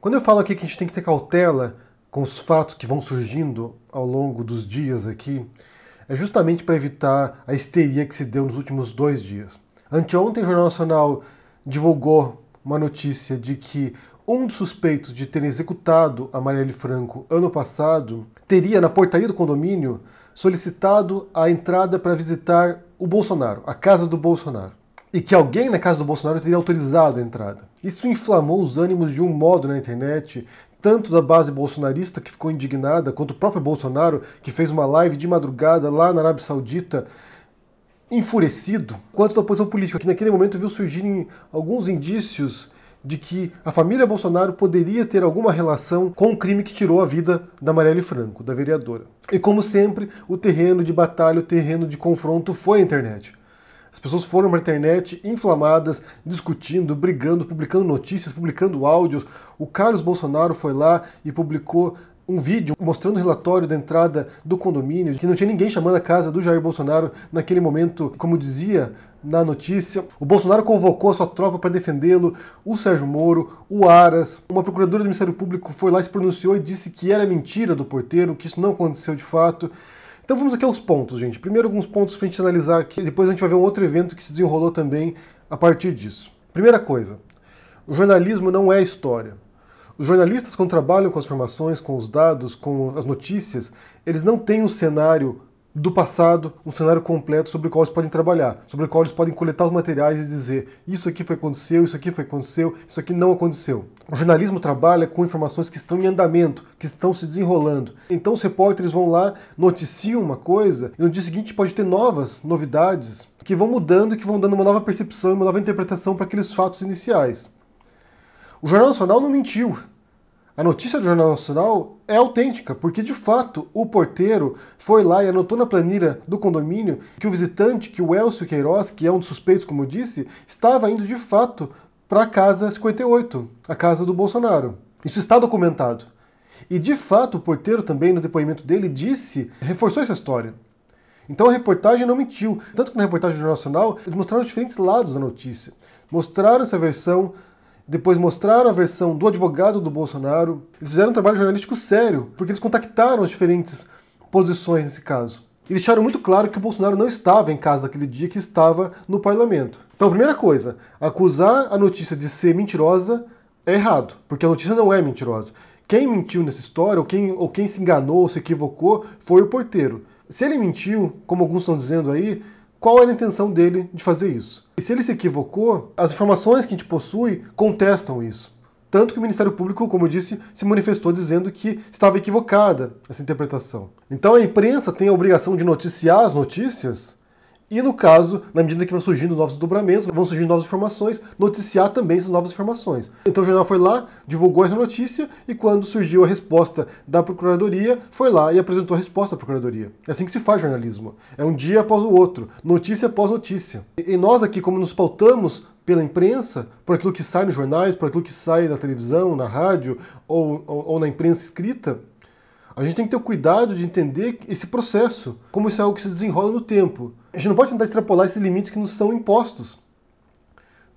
Quando eu falo aqui que a gente tem que ter cautela com os fatos que vão surgindo ao longo dos dias aqui, é justamente para evitar a histeria que se deu nos últimos dois dias. Anteontem, o Jornal Nacional divulgou uma notícia de que um dos suspeitos de terem executado a Marielle Franco ano passado teria, na portaria do condomínio, solicitado a entrada para visitar o Bolsonaro, a casa do Bolsonaro e que alguém na casa do Bolsonaro teria autorizado a entrada. Isso inflamou os ânimos de um modo na internet, tanto da base bolsonarista que ficou indignada, quanto o próprio Bolsonaro, que fez uma live de madrugada lá na Arábia Saudita, enfurecido, quanto da oposição política, que naquele momento viu surgirem alguns indícios de que a família Bolsonaro poderia ter alguma relação com o crime que tirou a vida da Marielle Franco, da vereadora. E como sempre, o terreno de batalha, o terreno de confronto foi a internet. As pessoas foram para a internet inflamadas, discutindo, brigando, publicando notícias, publicando áudios. O Carlos Bolsonaro foi lá e publicou um vídeo mostrando o relatório da entrada do condomínio, que não tinha ninguém chamando a casa do Jair Bolsonaro naquele momento, como dizia na notícia. O Bolsonaro convocou a sua tropa para defendê-lo, o Sérgio Moro, o Aras. Uma procuradora do Ministério Público foi lá, se pronunciou e disse que era mentira do porteiro, que isso não aconteceu de fato. Então vamos aqui aos pontos, gente. Primeiro alguns pontos para a gente analisar aqui, depois a gente vai ver um outro evento que se desenrolou também a partir disso. Primeira coisa, o jornalismo não é história. Os jornalistas, quando trabalham com as informações, com os dados, com as notícias, eles não têm um cenário do passado, um cenário completo sobre o qual eles podem trabalhar, sobre o qual eles podem coletar os materiais e dizer isso aqui foi aconteceu, isso aqui foi aconteceu, isso aqui não aconteceu. O jornalismo trabalha com informações que estão em andamento, que estão se desenrolando. Então os repórteres vão lá, noticiam uma coisa e no dia seguinte pode ter novas novidades que vão mudando e que vão dando uma nova percepção, uma nova interpretação para aqueles fatos iniciais. O Jornal Nacional não mentiu, a notícia do Jornal Nacional é autêntica, porque de fato o porteiro foi lá e anotou na planilha do condomínio que o visitante, que o Elcio Queiroz, que é um dos suspeitos, como eu disse, estava indo de fato para a casa 58, a casa do Bolsonaro. Isso está documentado. E de fato o porteiro também, no depoimento dele, disse, reforçou essa história. Então a reportagem não mentiu. Tanto que na reportagem do Jornal Nacional, eles mostraram os diferentes lados da notícia. Mostraram essa versão depois mostraram a versão do advogado do Bolsonaro. Eles fizeram um trabalho jornalístico sério, porque eles contactaram as diferentes posições nesse caso. E deixaram muito claro que o Bolsonaro não estava em casa naquele dia, que estava no parlamento. Então, primeira coisa, acusar a notícia de ser mentirosa é errado, porque a notícia não é mentirosa. Quem mentiu nessa história, ou quem, ou quem se enganou, ou se equivocou, foi o porteiro. Se ele mentiu, como alguns estão dizendo aí, qual era a intenção dele de fazer isso. E se ele se equivocou, as informações que a gente possui contestam isso. Tanto que o Ministério Público, como eu disse, se manifestou dizendo que estava equivocada essa interpretação. Então a imprensa tem a obrigação de noticiar as notícias e no caso, na medida que vão surgindo novos desdobramentos, vão surgindo novas informações, noticiar também essas novas informações. Então o jornal foi lá, divulgou essa notícia e quando surgiu a resposta da procuradoria, foi lá e apresentou a resposta à procuradoria. É assim que se faz jornalismo. É um dia após o outro, notícia após notícia. E nós aqui, como nos pautamos pela imprensa, por aquilo que sai nos jornais, por aquilo que sai na televisão, na rádio ou, ou, ou na imprensa escrita, a gente tem que ter o cuidado de entender esse processo, como isso é algo que se desenrola no tempo. A gente não pode tentar extrapolar esses limites que nos são impostos.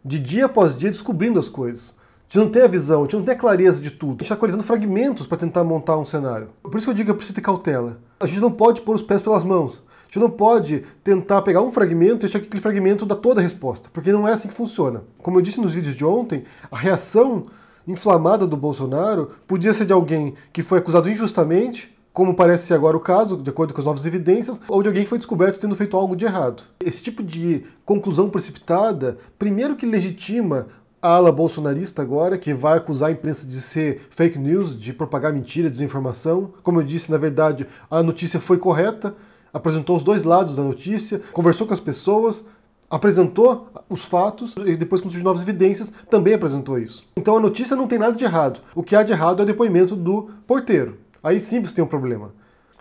De dia após dia descobrindo as coisas. A gente não tem a visão, a gente não tem a clareza de tudo. A gente está coletando fragmentos para tentar montar um cenário. Por isso que eu digo que preciso ter cautela. A gente não pode pôr os pés pelas mãos. A gente não pode tentar pegar um fragmento e achar que aquele fragmento dá toda a resposta, porque não é assim que funciona. Como eu disse nos vídeos de ontem, a reação inflamada do Bolsonaro podia ser de alguém que foi acusado injustamente, como parece ser agora o caso, de acordo com as novas evidências, ou de alguém que foi descoberto tendo feito algo de errado. Esse tipo de conclusão precipitada, primeiro que legitima a ala bolsonarista agora, que vai acusar a imprensa de ser fake news, de propagar mentira, desinformação. Como eu disse, na verdade, a notícia foi correta, apresentou os dois lados da notícia, conversou com as pessoas, apresentou os fatos e depois, quando surgiu novas evidências, também apresentou isso. Então a notícia não tem nada de errado. O que há de errado é o depoimento do porteiro. Aí sim você tem um problema.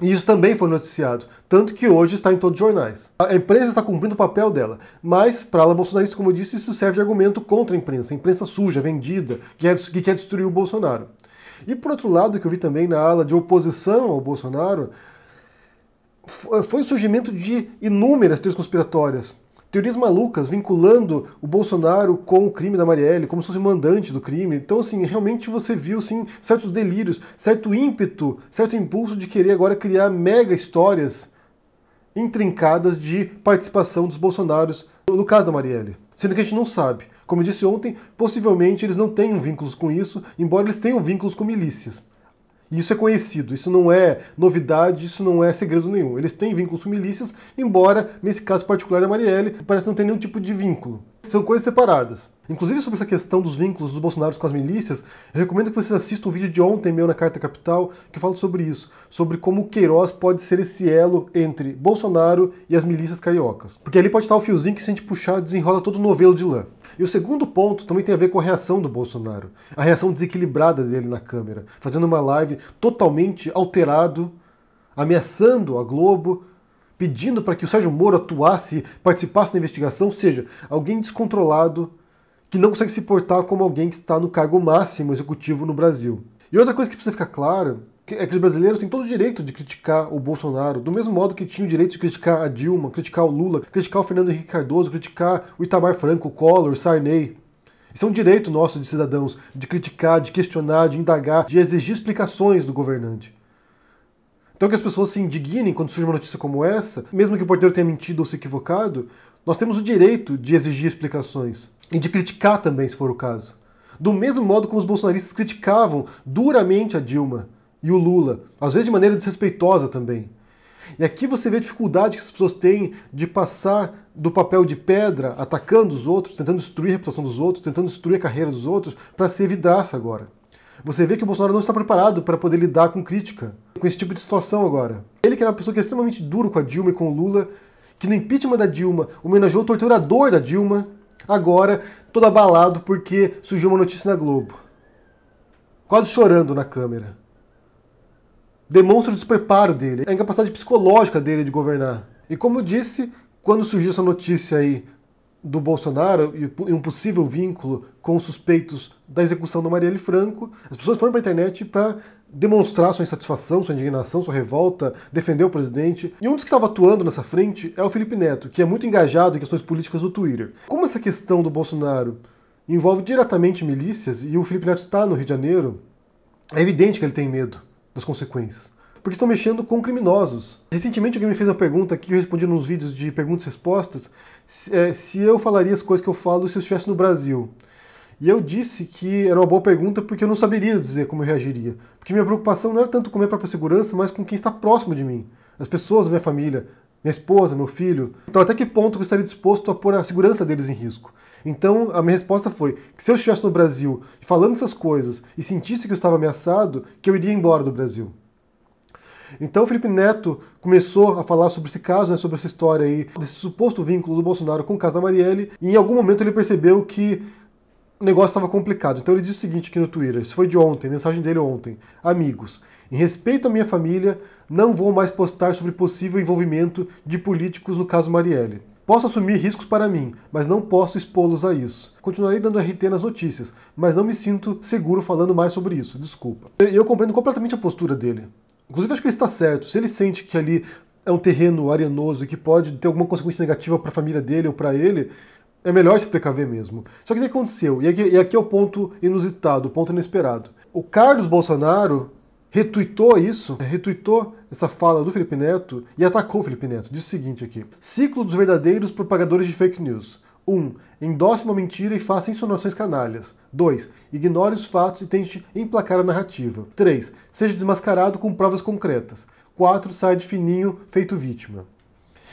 E isso também foi noticiado, tanto que hoje está em todos os jornais. A imprensa está cumprindo o papel dela, mas para a bolsonarista, como eu disse, isso serve de argumento contra a imprensa, a imprensa suja, vendida, que quer destruir o Bolsonaro. E por outro lado, que eu vi também na ala de oposição ao Bolsonaro, foi o surgimento de inúmeras teorias conspiratórias teorias malucas vinculando o Bolsonaro com o crime da Marielle, como se fosse o mandante do crime. Então, assim, realmente você viu sim, certos delírios, certo ímpeto, certo impulso de querer agora criar mega histórias intrincadas de participação dos Bolsonaros no caso da Marielle. Sendo que a gente não sabe. Como eu disse ontem, possivelmente eles não tenham vínculos com isso, embora eles tenham vínculos com milícias. Isso é conhecido, isso não é novidade, isso não é segredo nenhum. Eles têm vínculos com milícias, embora nesse caso particular da Marielle parece não ter nenhum tipo de vínculo. São coisas separadas. Inclusive sobre essa questão dos vínculos dos Bolsonaros com as milícias, eu recomendo que vocês assistam um vídeo de ontem meu na Carta Capital que fala sobre isso, sobre como o Queiroz pode ser esse elo entre Bolsonaro e as milícias cariocas. Porque ali pode estar o fiozinho que se a gente puxar desenrola todo o novelo de lã. E o segundo ponto também tem a ver com a reação do Bolsonaro, a reação desequilibrada dele na câmera, fazendo uma live totalmente alterado, ameaçando a Globo, pedindo para que o Sérgio Moro atuasse, participasse da investigação, ou seja, alguém descontrolado que não consegue se portar como alguém que está no cargo máximo executivo no Brasil. E outra coisa que precisa ficar clara é que os brasileiros têm todo o direito de criticar o Bolsonaro, do mesmo modo que tinham o direito de criticar a Dilma, criticar o Lula, criticar o Fernando Henrique Cardoso, criticar o Itamar Franco, o Collor, o Sarney. Isso é um direito nosso de cidadãos de criticar, de questionar, de indagar, de exigir explicações do governante. Então que as pessoas se indignem quando surge uma notícia como essa, mesmo que o porteiro tenha mentido ou se equivocado, nós temos o direito de exigir explicações e de criticar também, se for o caso. Do mesmo modo como os bolsonaristas criticavam duramente a Dilma, e o Lula, às vezes de maneira desrespeitosa também. E aqui você vê a dificuldade que as pessoas têm de passar do papel de pedra, atacando os outros, tentando destruir a reputação dos outros, tentando destruir a carreira dos outros, para ser vidraça agora. Você vê que o Bolsonaro não está preparado para poder lidar com crítica, com esse tipo de situação agora. Ele que era uma pessoa que é extremamente duro com a Dilma e com o Lula, que no impeachment da Dilma homenageou o torturador da Dilma, agora todo abalado porque surgiu uma notícia na Globo. Quase chorando na câmera demonstra o despreparo dele, a incapacidade psicológica dele de governar. E como eu disse, quando surgiu essa notícia aí do Bolsonaro e um possível vínculo com os suspeitos da execução da Marielle Franco, as pessoas foram para a internet para demonstrar sua insatisfação, sua indignação, sua revolta, defender o presidente. E um dos que estava atuando nessa frente é o Felipe Neto, que é muito engajado em questões políticas do Twitter. Como essa questão do Bolsonaro envolve diretamente milícias e o Felipe Neto está no Rio de Janeiro, é evidente que ele tem medo das consequências. Porque estão mexendo com criminosos. Recentemente alguém me fez uma pergunta que eu respondi nos vídeos de perguntas e respostas se, é, se eu falaria as coisas que eu falo se eu estivesse no Brasil. E eu disse que era uma boa pergunta porque eu não saberia dizer como eu reagiria. Porque minha preocupação não era tanto com minha própria segurança, mas com quem está próximo de mim. As pessoas minha família, minha esposa, meu filho. Então, até que ponto eu estaria disposto a pôr a segurança deles em risco? Então a minha resposta foi que se eu estivesse no Brasil falando essas coisas e sentisse que eu estava ameaçado, que eu iria embora do Brasil. Então o Felipe Neto começou a falar sobre esse caso, né, sobre essa história aí, desse suposto vínculo do Bolsonaro com o caso da Marielle, e em algum momento ele percebeu que o negócio estava complicado. Então ele disse o seguinte aqui no Twitter, isso foi de ontem, mensagem dele ontem. Amigos, em respeito à minha família, não vou mais postar sobre possível envolvimento de políticos no caso Marielle. Posso assumir riscos para mim, mas não posso expô-los a isso. Continuarei dando RT nas notícias, mas não me sinto seguro falando mais sobre isso, desculpa. Eu, eu compreendo completamente a postura dele. Inclusive, acho que ele está certo. Se ele sente que ali é um terreno arenoso e que pode ter alguma consequência negativa para a família dele ou para ele, é melhor se precaver mesmo. Só que o que aconteceu? E aqui, e aqui é o ponto inusitado, o ponto inesperado. O Carlos Bolsonaro retuitou isso, retuitou essa fala do Felipe Neto e atacou o Felipe Neto. Diz o seguinte aqui: Ciclo dos verdadeiros propagadores de fake news. 1. Um, endosse uma mentira e faça insinuações canalhas. 2. Ignore os fatos e tente emplacar a narrativa. 3. Seja desmascarado com provas concretas. 4. saia de fininho, feito vítima.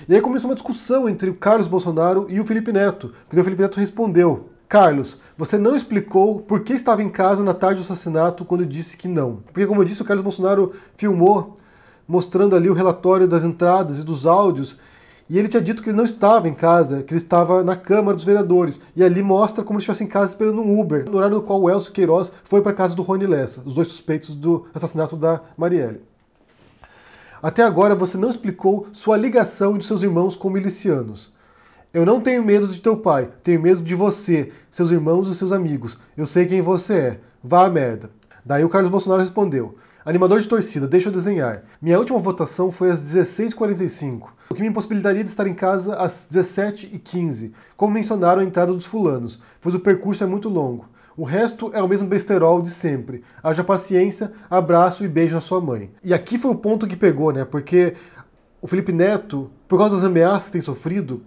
E aí começou uma discussão entre o Carlos Bolsonaro e o Felipe Neto, porque o Felipe Neto respondeu Carlos, você não explicou por que estava em casa na tarde do assassinato quando disse que não. Porque, como eu disse, o Carlos Bolsonaro filmou, mostrando ali o relatório das entradas e dos áudios, e ele tinha dito que ele não estava em casa, que ele estava na Câmara dos Vereadores. E ali mostra como ele estivesse em casa esperando um Uber, no horário no qual o Elcio Queiroz foi para a casa do Rony Lessa, os dois suspeitos do assassinato da Marielle. Até agora você não explicou sua ligação e dos seus irmãos com milicianos. Eu não tenho medo de teu pai, tenho medo de você, seus irmãos e seus amigos. Eu sei quem você é. Vá à merda. Daí o Carlos Bolsonaro respondeu: Animador de torcida, deixa eu desenhar. Minha última votação foi às 16h45, o que me impossibilitaria de estar em casa às 17h15, como mencionaram a entrada dos fulanos, pois o percurso é muito longo. O resto é o mesmo besterol de sempre. Haja paciência, abraço e beijo na sua mãe. E aqui foi o ponto que pegou, né? Porque o Felipe Neto, por causa das ameaças que tem sofrido,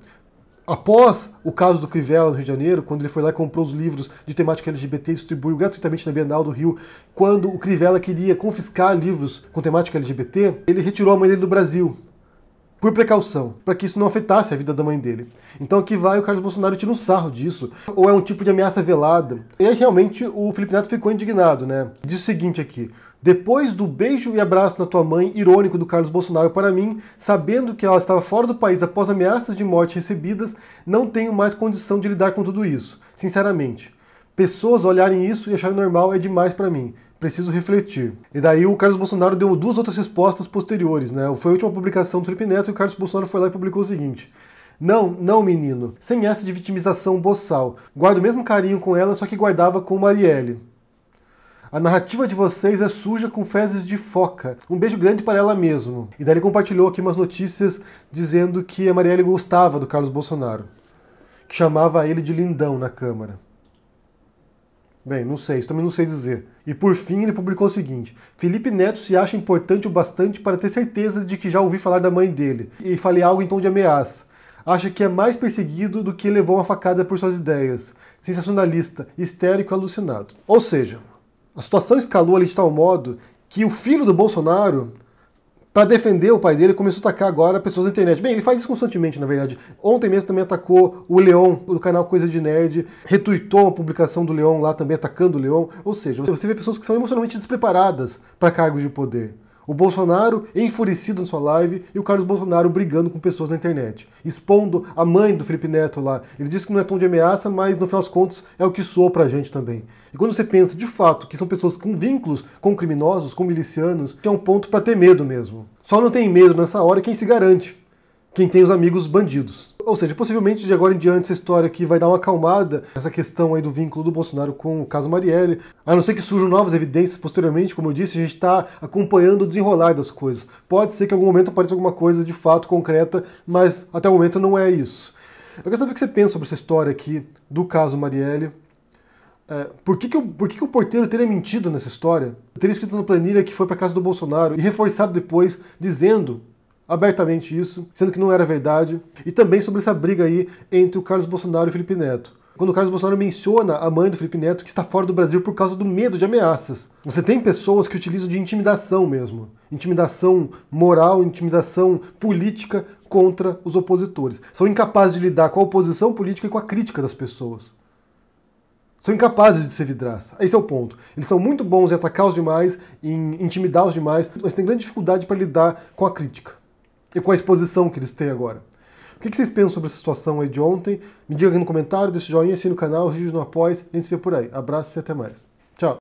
Após o caso do Crivella no Rio de Janeiro, quando ele foi lá e comprou os livros de temática LGBT e distribuiu gratuitamente na Bienal do Rio, quando o Crivella queria confiscar livros com temática LGBT, ele retirou a mãe dele do Brasil, por precaução, para que isso não afetasse a vida da mãe dele. Então aqui vai o Carlos Bolsonaro tira um sarro disso, ou é um tipo de ameaça velada. E aí realmente o Felipe Neto ficou indignado, né? Diz o seguinte aqui: depois do beijo e abraço na tua mãe, irônico do Carlos Bolsonaro para mim, sabendo que ela estava fora do país após ameaças de morte recebidas, não tenho mais condição de lidar com tudo isso, sinceramente. Pessoas olharem isso e acharem normal é demais para mim. Preciso refletir. E daí o Carlos Bolsonaro deu duas outras respostas posteriores, né? Foi a última publicação do Felipe Neto e o Carlos Bolsonaro foi lá e publicou o seguinte: não, não, menino. Sem essa de vitimização boçal. Guardo o mesmo carinho com ela, só que guardava com Marielle. A narrativa de vocês é suja com fezes de foca. Um beijo grande para ela mesmo. E daí ele compartilhou aqui umas notícias dizendo que a Marielle gostava do Carlos Bolsonaro, que chamava ele de lindão na Câmara. Bem, não sei, isso também não sei dizer. E por fim ele publicou o seguinte: Felipe Neto se acha importante o bastante para ter certeza de que já ouvi falar da mãe dele, e falei algo em tom de ameaça. Acha que é mais perseguido do que levou uma facada por suas ideias. Sensacionalista, histérico e alucinado. Ou seja, a situação escalou ali de tal modo que o filho do Bolsonaro, para defender o pai dele, começou a atacar agora pessoas na internet. Bem, ele faz isso constantemente, na verdade. Ontem mesmo também atacou o Leon, do canal Coisa de Nerd, retuitou uma publicação do Leon lá também, atacando o Leon. Ou seja, você vê pessoas que são emocionalmente despreparadas para cargos de poder. O Bolsonaro enfurecido na sua live e o Carlos Bolsonaro brigando com pessoas na internet, expondo a mãe do Felipe Neto lá. Ele disse que não é tom de ameaça, mas no final das contas é o que soou pra gente também. E quando você pensa de fato que são pessoas com vínculos com criminosos, com milicianos, é um ponto para ter medo mesmo. Só não tem medo nessa hora quem se garante quem tem os amigos bandidos. Ou seja, possivelmente de agora em diante essa história aqui vai dar uma acalmada essa questão aí do vínculo do Bolsonaro com o caso Marielle. A não ser que surjam novas evidências posteriormente, como eu disse, a gente está acompanhando o desenrolar das coisas. Pode ser que em algum momento apareça alguma coisa de fato concreta, mas até o momento não é isso. Eu quero saber o que você pensa sobre essa história aqui do caso Marielle. É, por que, que, o, por que, que o porteiro teria mentido nessa história? Teria escrito na planilha que foi para casa do Bolsonaro e reforçado depois dizendo abertamente isso, sendo que não era verdade, e também sobre essa briga aí entre o Carlos Bolsonaro e o Felipe Neto. Quando o Carlos Bolsonaro menciona a mãe do Felipe Neto que está fora do Brasil por causa do medo de ameaças. Você tem pessoas que utilizam de intimidação mesmo. Intimidação moral, intimidação política contra os opositores. São incapazes de lidar com a oposição política e com a crítica das pessoas são incapazes de ser vidraça. Esse é o ponto. Eles são muito bons em atacar os demais, em intimidar os demais, mas têm grande dificuldade para lidar com a crítica e com a exposição que eles têm agora. O que vocês pensam sobre essa situação aí de ontem? Me diga aqui no comentário, deixe joinha, assine o canal, registre no após, a gente se vê por aí. Abraço e até mais.